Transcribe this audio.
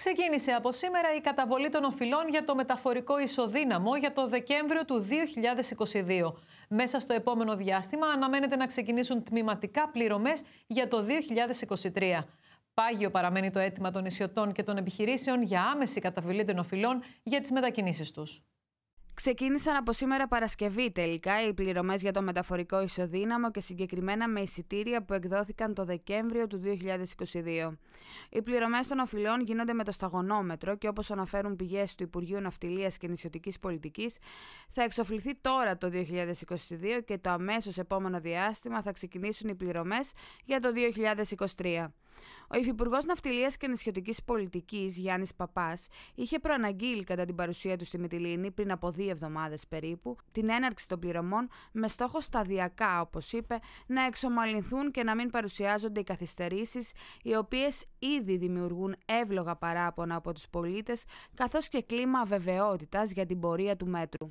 Ξεκίνησε από σήμερα η καταβολή των οφειλών για το μεταφορικό ισοδύναμο για το Δεκέμβριο του 2022. Μέσα στο επόμενο διάστημα αναμένεται να ξεκινήσουν τμηματικά πληρωμές για το 2023. Πάγιο παραμένει το αίτημα των ισιωτών και των επιχειρήσεων για άμεση καταβολή των οφειλών για τις μετακινήσεις τους. Ξεκίνησαν από σήμερα Παρασκευή τελικά οι πληρωμές για το μεταφορικό ισοδύναμο και συγκεκριμένα με εισιτήρια που εκδόθηκαν το Δεκέμβριο του 2022. Οι πληρωμές των οφειλών γίνονται με το σταγονόμετρο και όπως αναφέρουν πηγές του Υπουργείου Ναυτιλίας και Νησιωτικής Πολιτικής, θα εξοφληθεί τώρα το 2022 και το αμέσως επόμενο διάστημα θα ξεκινήσουν οι πληρωμές για το 2023. Ο Υφυπουργός Ναυτιλίας και Νησιωτικής Πολιτικής Γιάννης Παπάς είχε προαναγγείλει κατά την παρουσία του στη Μυτιλίνη πριν από δύο εβδομάδες περίπου την έναρξη των πληρωμών με στόχο σταδιακά, όπως είπε, να εξομαλυνθούν και να μην παρουσιάζονται οι καθυστερήσεις, οι οποίες ήδη δημιουργούν εύλογα παράπονα από τους πολίτες, καθώς και κλίμα αβεβαιότητα για την πορεία του μέτρου.